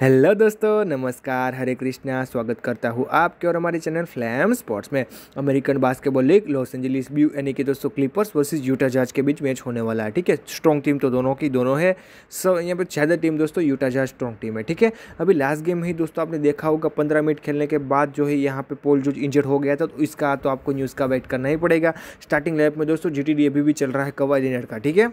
hello दोस्तों नमस्कार हरे कृष्णा स्वागत करता हूँ आपके और हमारे चैनल फ्लैम स्पोर्ट्स में American basketball league Los Angeles ब्यू यानी कि दोस्तों क्लिपर्स वर्सेस यूटा जाज के बीच मैच होने वाला है ठीक है स्ट्रॉन्ग टीम तो दोनों की दोनों है सब यहाँ पर ज़्यादा टीम दोस्तों यूटा जाज स्ट्रॉन्ग टीम है ठीक है अभी लास्ट गेम ही दोस्तों आपने देखा होगा पंद्रह मिनट खेलने के बाद जो है यहाँ पर पोल जूज इंजर्ड हो गया था तो इसका तो आपको न्यूज़ का वेट करना ही पड़ेगा स्टार्टिंग लाइफ में दोस्तों जी अभी भी चल रहा है कवाई डिनर का ठीक है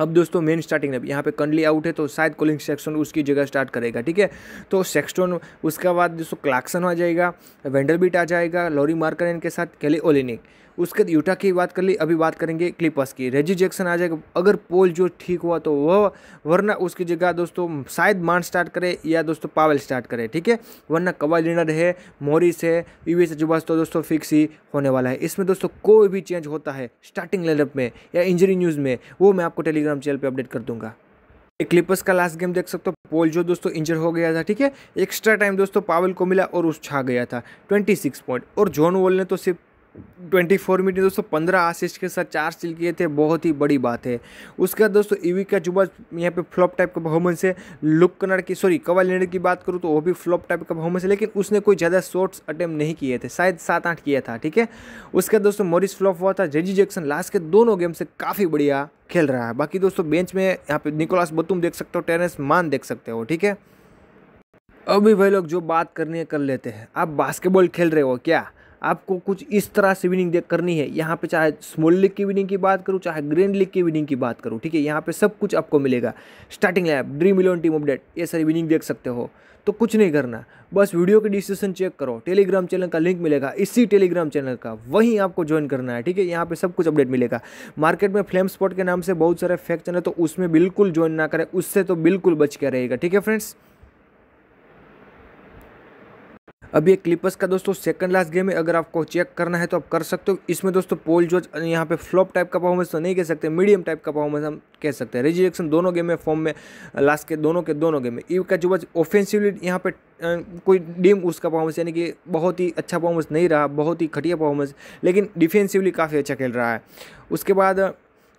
अब दोस्तों मेन स्टार्टिंग अब यहाँ पे कंडली आउट है तो शायद कोलिंग सेक्शन उसकी जगह स्टार्ट करेगा ठीक है तो सेक्सटोन उसके बाद दोस्तों क्लाक्सन आ जाएगा वेंडरबीट आ जाएगा लॉरी मार्कर इनके साथ केले ओलिनिक उसके बाद यूटा की बात कर ली अभी बात करेंगे क्लिपर्स की रेजी जैक्सन आ जाएगा अगर पोल जो ठीक हुआ तो वह वरना उसकी जगह दोस्तों शायद मान स्टार्ट करे या दोस्तों पावल स्टार्ट करे ठीक है वरना कवा लीनर है मोरिस है यूएस जुबास तो दोस्तों फिक्स ही होने वाला है इसमें दोस्तों कोई भी चेंज होता है स्टार्टिंग लेनअप में या इंजरी न्यूज़ में वो मैं आपको टेलीग्राम चैनल पर अपडेट कर दूंगा क्लिपर्स का लास्ट गेम देख सकते हो पोल जो दोस्तों इंजर हो गया था ठीक है एक्स्ट्रा टाइम दोस्तों पावल को मिला और उस छा गया था 26 पॉइंट और जॉन वॉल ने तो सिर्फ ट्वेंटी फोर मिनट दोस्तों पंद्रह आसिस्ट के साथ चार स्टील किए थे बहुत ही बड़ी बात है उसके बाद दोस्तों ईवी का जुबा यहाँ पे फ्लॉप टाइप का परफॉर्मेंस है लुक कन्नड़ की सॉरी कवल लेनर की बात करूँ तो वो भी फ्लॉप टाइप का परफॉर्मेंस है लेकिन उसने कोई ज़्यादा शॉर्ट्स अटैम्प्ट नहीं किए थे शायद सात आठ किया था ठीक है उसके बाद दोस्तों मॉरिस फ्लॉप हुआ था जेजी जैक्सन लास्ट के दोनों गेम से काफ़ी बढ़िया खेल रहा है बाकी दोस्तों बेंच में यहाँ पे निकोलास बतुम देख सकते हो टेरेंस मान देख सकते हो ठीक है अभी भाई लोग जो बात करनी है कर लेते हैं आप बास्केटबॉल खेल रहे हो क्या आपको कुछ इस तरह से विनिंग करनी है यहाँ पे चाहे स्मॉल लीग की विनिंग की बात करूँ चाहे ग्रैंड लीग की विनिंग की बात करूँ ठीक है यहाँ पे सब कुछ आपको मिलेगा starting lab dream eleven team update ये सारी विनिंग देख सकते हो तो कुछ नहीं करना बस वीडियो के डिस्क्रिप्शन चेक करो टेलीग्राम चैनल का लिंक मिलेगा इसी टेलीग्राम चैनल का वहीं आपको ज्वाइन करना है ठीक है यहाँ पे सब कुछ अपडेट मिलेगा मार्केट में फ्लेम स्पॉट के नाम से बहुत सारे फेक चैनल तो उसमें बिल्कुल ज्वाइन ना करें उससे तो बिल्कुल बच के रहेगा ठीक है फ्रेंड्स अब ये क्लिपर्स का दोस्तों सेकंड लास्ट गेम है अगर आपको चेक करना है तो आप कर सकते हो इसमें दोस्तों पोल जो यहाँ पे फ्लॉप टाइप का परफॉर्मेंस तो नहीं कह सकते मीडियम टाइप का परफॉर्मेंस हम कह सकते हैं रेजिजेक्शन दोनों गेम में फॉर्म में लास्ट के दोनों के दोनों गेम में ईव का जो ऑफेंसिवली यहाँ पे कोई डीम उसका परफॉर्मेंस यानी कि बहुत ही अच्छा परफॉर्मेंस नहीं रहा बहुत ही घटिया परफॉर्मेंस लेकिन डिफेंसिवली काफ़ी अच्छा खेल रहा है उसके बाद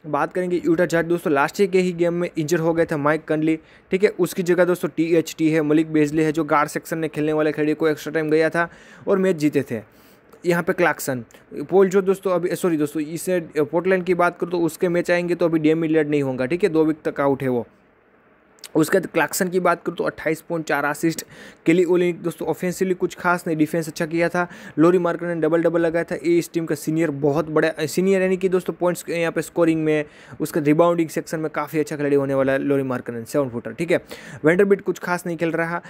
बात करेंगे यूटा जाट दोस्तों लास्ट ईयर के ही गेम में इंजर हो गए थे माइक कनली ठीक है उसकी जगह दोस्तों टी एच टी है मलिक बेजली है जो गार्ड सेक्शन में खेलने वाले खिलाड़ी को एक्स्ट्रा टाइम गया था और मैच जीते थे यहाँ पे क्लाक्सन पोल जो दोस्तों अभी सॉरी दोस्तों इसे पोर्टलैंड की बात करूँ तो उसके मैच आएंगे तो अभी डेम मिलियड नहीं होगा ठीक है दो वीक तक आउट है वो उसके बाद क्लाक्सन की बात करूँ तो अट्ठाईस पॉइंट चार असिस्ट लिए ओलिनिक दोस्तों ऑफेंसिवली कुछ खास नहीं डिफेंस अच्छा किया था लोरी मार्कर ने डबल डबल लगाया था इस टीम का सीनियर बहुत बड़ा सीनियर यानी कि दोस्तों पॉइंट्स यहाँ पे स्कोरिंग में उसका रिबाउंडिंग सेक्शन में काफ़ी अच्छा खिलाड़ी होने वाला है लोरी मार्कर सेवन फुटर ठीक है वेंडरबिट कुछ खास नहीं खेल रहा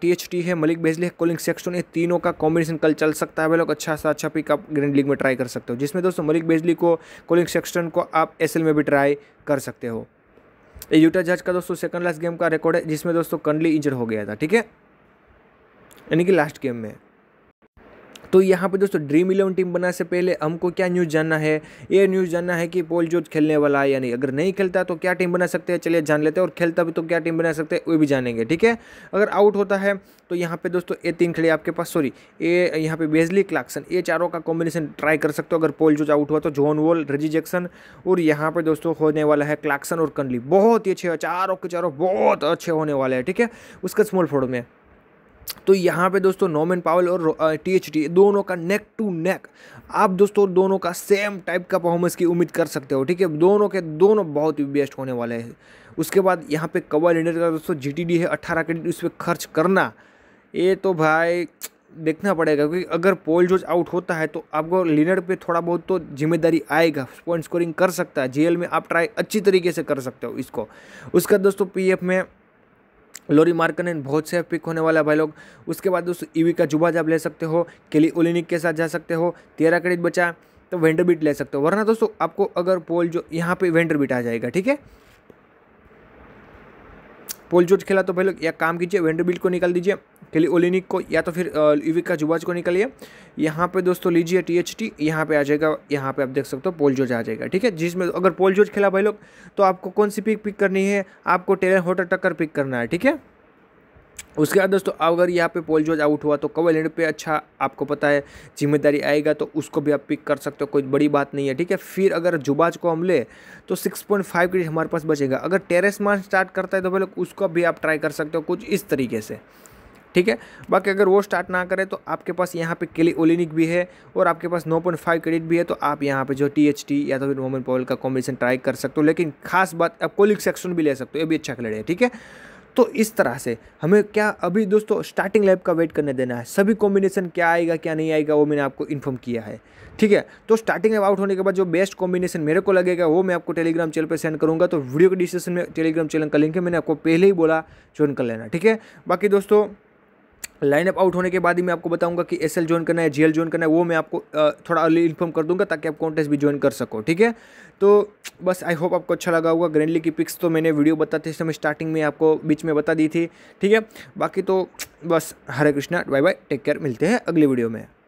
टी एच टी है मलिक बेजली है कोलिंग सेक्सटोन है तीनों का कॉम्बिनेशन कल चल सकता है वे लोग अच्छा सा अच्छा पिकअप ग्रैंड लीग में ट्राई कर सकते हो जिसमें दोस्तों मलिक बेजली को कोलिंग सेक्सटन को आप एस में भी ट्राई कर सकते हो यूटा जज का दोस्तों सेकंड लास्ट गेम का रिकॉर्ड है जिसमें दोस्तों कंडली इंजर हो गया था ठीक है यानी कि लास्ट गेम में तो यहाँ पर दोस्तों ड्रीम इलेवन टीम बनाने से पहले हमको क्या न्यूज़ जानना है ये न्यूज़ जानना है कि पोल जोज खेलने वाला है या नहीं अगर नहीं खेलता तो क्या टीम बना सकते हैं चलिए जान लेते हैं और खेलता भी तो क्या टीम बना सकते हैं वो भी जानेंगे ठीक है अगर आउट होता है तो यहाँ पे दोस्तों ये तीन खिलाड़ी आपके पास सॉरी ए यहाँ पे बेजली क्लाक्सन ये चारों का कॉम्बिनेशन ट्राई कर सकते हो अगर पोल जोज आउट हुआ तो जॉन वॉल रजी जैक्सन और यहाँ पे दोस्तों होने वाला है क्लाक्सन और कंडली बहुत ही अच्छे चारों के चारों बहुत अच्छे होने वाले हैं ठीक है उसका स्मॉल फोड़ में तो यहाँ पे दोस्तों नोमन पावल और टी एच टी दोनों का नेक टू नेक आप दोस्तों दोनों का सेम टाइप का परफॉर्मेंस की उम्मीद कर सकते हो ठीक है दोनों के दोनों बहुत ही बेस्ट होने वाले हैं उसके बाद यहाँ पे कवर इंडियर का दोस्तों जी है अट्ठारह क्रेडिट उस पर खर्च करना ये तो भाई देखना पड़ेगा क्योंकि अगर पोल जोज आउट होता है तो आपको लिनर पे थोड़ा बहुत तो जिम्मेदारी आएगा पॉइंट स्कोरिंग कर सकता है जीएल में आप ट्राई अच्छी तरीके से कर सकते हो इसको उसका दोस्तों पीएफ में लोरी मार्कनन बहुत से पिक होने वाला है भाई लोग उसके बाद दोस्तों ईवी e का जुबाज आप ले सकते हो केली ओलिनिक के साथ जा सकते हो तेरह क्रेडिट बचा तो वेंडरबिट ले सकते हो वरना दोस्तों आपको अगर पोल जो यहाँ पे वेंडरबिट आ जाएगा ठीक है पोल जोट खेला तो भाई लोग एक काम कीजिए वेंडरबिल्ट को निकाल दीजिए के लिए ओलिनिक को या तो फिर यूविक का जुबाज को निकलिए यहाँ पे दोस्तों लीजिए टी एच टी यहाँ पर आ जाएगा यहाँ पे आप देख सकते हो पोल जोज आ जाएगा ठीक है जिसमें अगर पोल जोज खेला भाई लोग तो आपको कौन सी पिक पिक करनी है आपको टेलर होटर टक्कर पिक करना है ठीक है उसके बाद दोस्तों अगर यहाँ पे पोल जोज आउट हुआ तो कवल एंड पे अच्छा आपको पता है जिम्मेदारी आएगा तो उसको भी आप पिक कर सकते हो कोई बड़ी बात नहीं है ठीक है फिर अगर जुबाज को हम ले तो 6.5 पॉइंट क्रेडिट हमारे पास बचेगा अगर टेरेस मार्च स्टार्ट करता है तो भाई लोग उसको भी आप ट्राई कर सकते हो कुछ इस तरीके से ठीक है बाकी अगर वो स्टार्ट ना करें तो आपके पास यहाँ पे केली ओलिनिक भी है और आपके पास 9.5 क्रेडिट भी है तो आप यहाँ पे जो टी या तो फिर वोमन पॉवल का कॉम्बिनेशन ट्राई कर सकते हो लेकिन खास बात आप कोलिक सेक्शन भी ले सकते हो ये भी अच्छा खिलाड़ी है ठीक है तो इस तरह से हमें क्या अभी दोस्तों स्टार्टिंग लाइफ का वेट करने देना है सभी कॉम्बिनेशन क्या आएगा क्या नहीं आएगा वो मैंने आपको इन्फॉर्म किया है ठीक है तो स्टार्टिंग लाइफ आउट होने के बाद जो बेस्ट कॉम्बिनेशन मेरे को लगेगा वो मैं आपको टेलीग्राम चैनल पर सेंड करूँगा तो वीडियो के डिस्क्रिप्शन में टेलीग्राम चैनल का लिंक है मैंने आपको पहले ही बोला ज्वाइन कर लेना ठीक है बाकी दोस्तों लाइनअप आउट होने के बाद ही मैं आपको बताऊंगा कि एस ज्वाइन करना है जी ज्वाइन करना है वो मैं आपको थोड़ा अर्ली इन्फॉर्म कर दूंगा ताकि आप कॉन्टेस्ट भी ज्वाइन कर सको ठीक है तो बस आई होप आपको अच्छा लगा होगा ग्रैंडली की पिक्स तो मैंने वीडियो बताते समय स्टार्टिंग में आपको बीच में बता दी थी ठीक है बाकी तो बस Hare Krishna bye bye take care मिलते हैं अगले वीडियो में